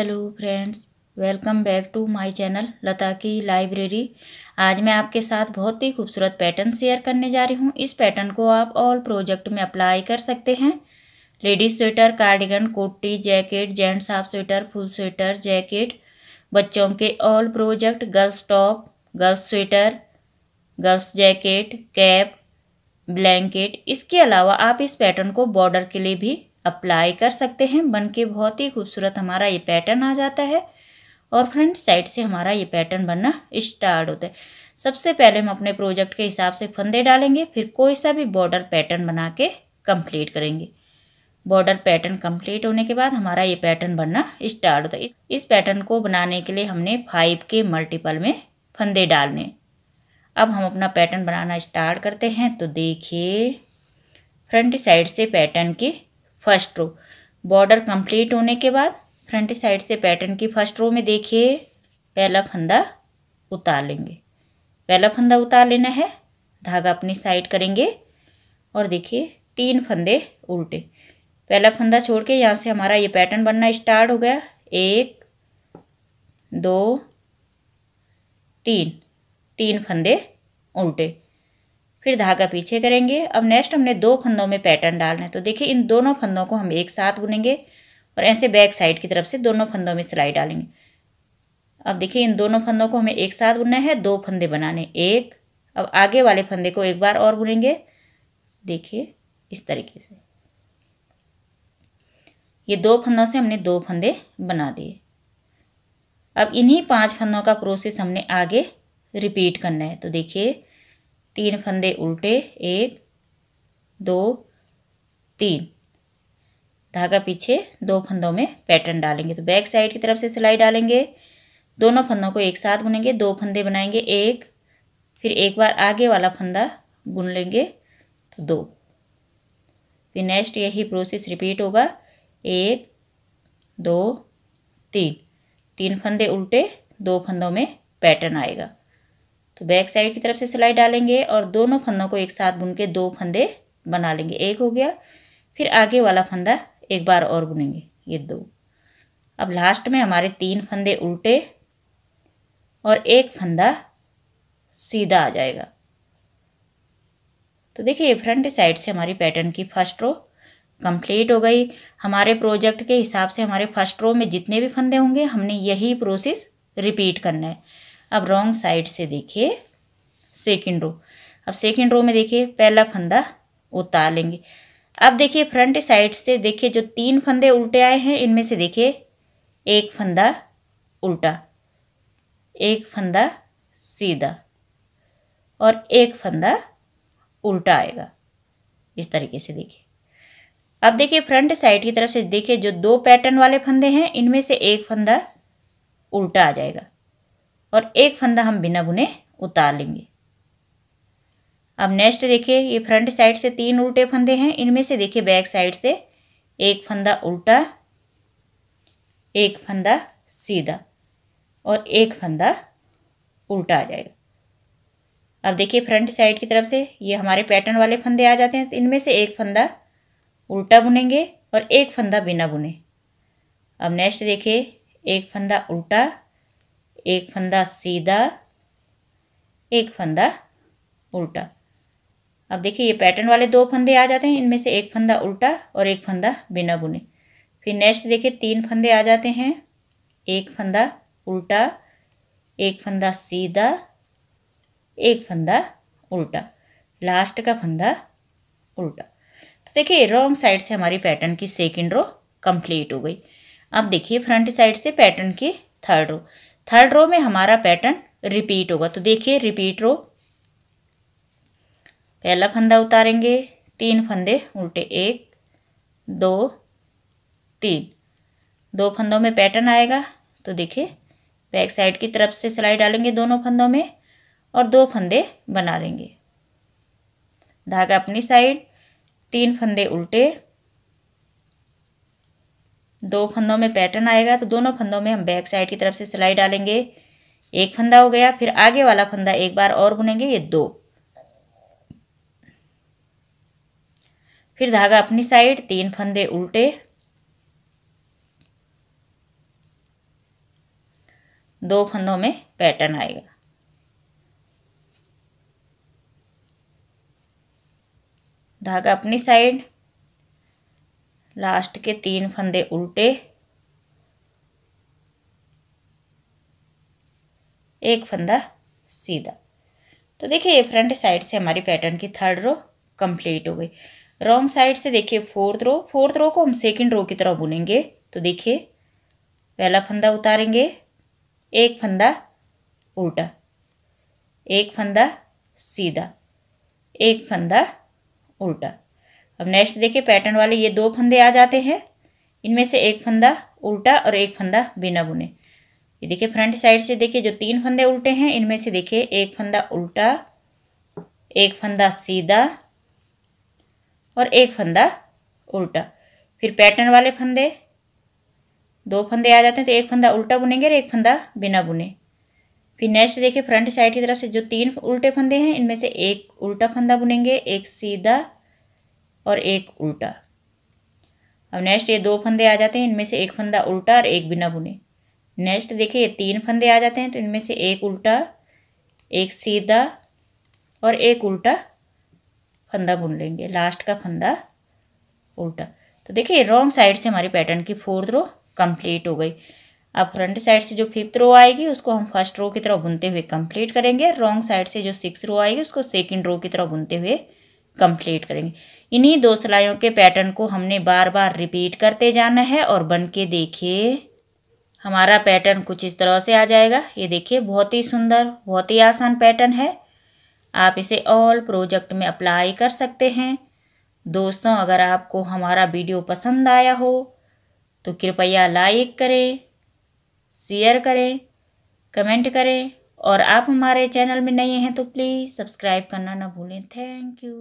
hello friends welcome back to my channel Lata की library आज मैं आपके साथ बहुत ही खूबसूरत पैटर्न शेयर करने जा रही हूँ इस पैटर्न को आप ऑल प्रोजेक्ट में अप्लाई कर सकते हैं लेडीज स्वेटर कार्डिगन कोटी jacket gents half sweater full sweater jacket बच्चों के all project girls top girls sweater girls jacket cap blanket इसके अलावा आप इस पैटर्न को बॉर्डर के लिए भी अप्लाई कर सकते हैं बन के बहुत ही खूबसूरत हमारा ये पैटर्न आ जाता है और फ्रंट साइड से हमारा ये पैटर्न बनना स्टार्ट होता है सबसे पहले हम अपने प्रोजेक्ट के हिसाब से फंदे डालेंगे फिर कोई सा भी बॉर्डर पैटर्न बना के कम्प्लीट करेंगे बॉर्डर पैटर्न कंप्लीट होने के बाद हमारा ये पैटर्न बनना स्टार्ट होता है इस इस पैटर्न को बनाने के लिए हमने फाइव के मल्टीपल में फंदे डालने अब हम अपना पैटर्न बनाना स्टार्ट करते हैं तो देखिए फ्रंट साइड से पैटर्न के फर्स्ट रो बॉर्डर कंप्लीट होने के बाद फ्रंट साइड से पैटर्न की फर्स्ट रो में देखिए पहला फंदा उतार लेंगे पहला फंदा उतार लेना है धागा अपनी साइड करेंगे और देखिए तीन फंदे उल्टे पहला फंदा छोड़ के यहाँ से हमारा ये पैटर्न बनना स्टार्ट हो गया एक दो तीन तीन फंदे उल्टे फिर धागा पीछे करेंगे अब नेक्स्ट हमने दो फंदों में पैटर्न डालना है तो देखिए इन दोनों फंदों को हम एक साथ बुनेंगे और ऐसे बैक साइड की तरफ से दोनों फंदों में सिलाई डालेंगे अब देखिए इन दोनों फंदों को हमें एक साथ बुनना है दो फंदे बनाने एक अब आगे वाले फंदे को एक बार और बुनेंगे देखिए इस तरीके से ये दो फंदों से हमने दो फंदे बना दिए अब इन्हीं पांच फंदों का प्रोसेस हमने आगे रिपीट करना है तो देखिए तीन फंदे उल्टे एक दो तीन धागा पीछे दो फंदों में पैटर्न डालेंगे तो बैक साइड की तरफ से सिलाई डालेंगे दोनों फंदों को एक साथ बुनेंगे दो फंदे बनाएंगे एक फिर एक बार आगे वाला फंदा बुन लेंगे तो दो फिर नेक्स्ट यही प्रोसेस रिपीट होगा एक दो तीन तीन फंदे उल्टे दो फंदों में पैटर्न आएगा तो बैक साइड की तरफ से सिलाई डालेंगे और दोनों फंदों को एक साथ बुन के दो फंदे बना लेंगे एक हो गया फिर आगे वाला फंदा एक बार और बुनेंगे ये दो अब लास्ट में हमारे तीन फंदे उल्टे और एक फंदा सीधा आ जाएगा तो देखिए फ्रंट साइड से हमारी पैटर्न की फर्स्ट रो कंप्लीट हो गई हमारे प्रोजेक्ट के हिसाब से हमारे फर्स्ट रो में जितने भी फंदे होंगे हमने यही प्रोसेस रिपीट करना है अब रॉन्ग साइड से देखिए सेकेंड रो अब सेकेंड रो में देखिए पहला फंदा उतार लेंगे अब देखिए फ्रंट साइड से देखिए जो तीन फंदे उल्टे आए हैं इनमें से देखिए एक फंदा उल्टा एक फंदा सीधा और एक फंदा उल्टा आएगा इस तरीके से देखिए अब देखिए फ्रंट साइड की तरफ से देखिए जो दो पैटर्न वाले फंदे हैं इनमें से एक फंदा उल्टा आ जाएगा और एक फंदा हम बिना बुने उतार लेंगे अब नेक्स्ट देखिए ये फ्रंट साइड से तीन उल्टे फंदे हैं इनमें से देखिए बैक साइड से एक फंदा उल्टा एक फंदा सीधा और एक फंदा उल्टा आ जाएगा अब देखिए फ्रंट साइड की तरफ से ये हमारे पैटर्न वाले फंदे आ जाते हैं तो इनमें से एक फंदा उल्टा बुनेंगे और एक फंदा बिना बुने अब नेक्स्ट देखिए एक फंदा उल्टा एक फंदा सीधा एक फंदा उल्टा अब देखिए ये पैटर्न वाले दो फंदे आ जाते हैं इनमें से एक फंदा उल्टा और एक फंदा बिना बुने फिर नेक्स्ट देखिए तीन फंदे आ जाते हैं एक फंदा उल्टा एक फंदा सीधा एक फंदा उल्टा लास्ट का फंदा उल्टा तो देखिए रॉन्ग साइड से हमारी पैटर्न की सेकेंड रो कंप्लीट हो गई अब देखिए फ्रंट साइड से पैटर्न की थर्ड रो थर्ड रो में हमारा पैटर्न रिपीट होगा तो देखिए रिपीट रो पहला फंदा उतारेंगे तीन फंदे उल्टे एक दो तीन दो फंदों में पैटर्न आएगा तो देखिए बैक साइड की तरफ से सिलाई डालेंगे दोनों फंदों में और दो फंदे बना लेंगे धागा अपनी साइड तीन फंदे उल्टे दो फंदों में पैटर्न आएगा तो दोनों फंदों में हम बैक साइड की तरफ से सिलाई डालेंगे एक फंदा हो गया फिर आगे वाला फंदा एक बार और बुनेंगे ये दो फिर धागा अपनी साइड तीन फंदे उल्टे दो फंदों में पैटर्न आएगा धागा अपनी साइड लास्ट के तीन फंदे उल्टे एक फंदा सीधा तो देखिए ये फ्रंट साइड से हमारी पैटर्न की थर्ड रो कंप्लीट हो गई रॉन्ग साइड से देखिए फोर्थ रो फोर्थ रो को हम सेकंड रो की तरह बुनेंगे तो देखिए पहला फंदा उतारेंगे एक फंदा उल्टा एक फंदा सीधा एक फंदा उल्टा अब नेक्स्ट देखिए पैटर्न वाले ये दो फंदे आ जाते हैं इनमें से एक फंदा उल्टा और एक फंदा बिना बुने ये देखिए फ्रंट साइड से देखिए जो तीन फंदे उल्टे हैं इनमें से देखिए एक फंदा उल्टा एक फंदा सीधा और एक फंदा उल्टा फिर पैटर्न वाले फंदे दो फंदे आ जाते हैं तो एक फंदा उल्टा बुनेंगे और एक फंदा बिना बुने फिर नेक्स्ट देखिए फ्रंट साइड की तरफ से जो तीन उल्टे फंदे हैं इनमें से एक उल्टा फंदा बुनेंगे एक सीधा और एक उल्टा अब नेक्स्ट ये दो फंदे आ जाते हैं इनमें से एक फंदा उल्टा और एक बिना बुने नेक्स्ट देखिए ये तीन फंदे आ जाते हैं तो इनमें से एक उल्टा एक सीधा और एक उल्टा फंदा बुन लेंगे लास्ट का फंदा उल्टा तो देखिए रॉन्ग साइड से हमारी पैटर्न की फोर्थ रो कंप्लीट हो गई अब फ्रंट साइड से जो फिफ्थ रो आएगी उसको हम फर्स्ट रो की तरह बुनते हुए कंप्लीट करेंगे रॉन्ग साइड से जो सिक्स रो आएगी उसको सेकंड रो की तरह बुनते हुए कंप्लीट करेंगे इन्हीं दो सिलाइयों के पैटर्न को हमने बार बार रिपीट करते जाना है और बन के देखिए हमारा पैटर्न कुछ इस तरह से आ जाएगा ये देखिए बहुत ही सुंदर बहुत ही आसान पैटर्न है आप इसे ऑल प्रोजेक्ट में अप्लाई कर सकते हैं दोस्तों अगर आपको हमारा वीडियो पसंद आया हो तो कृपया लाइक करें शेयर करें कमेंट करें और आप हमारे चैनल में नए हैं तो प्लीज़ सब्सक्राइब करना ना भूलें थैंक यू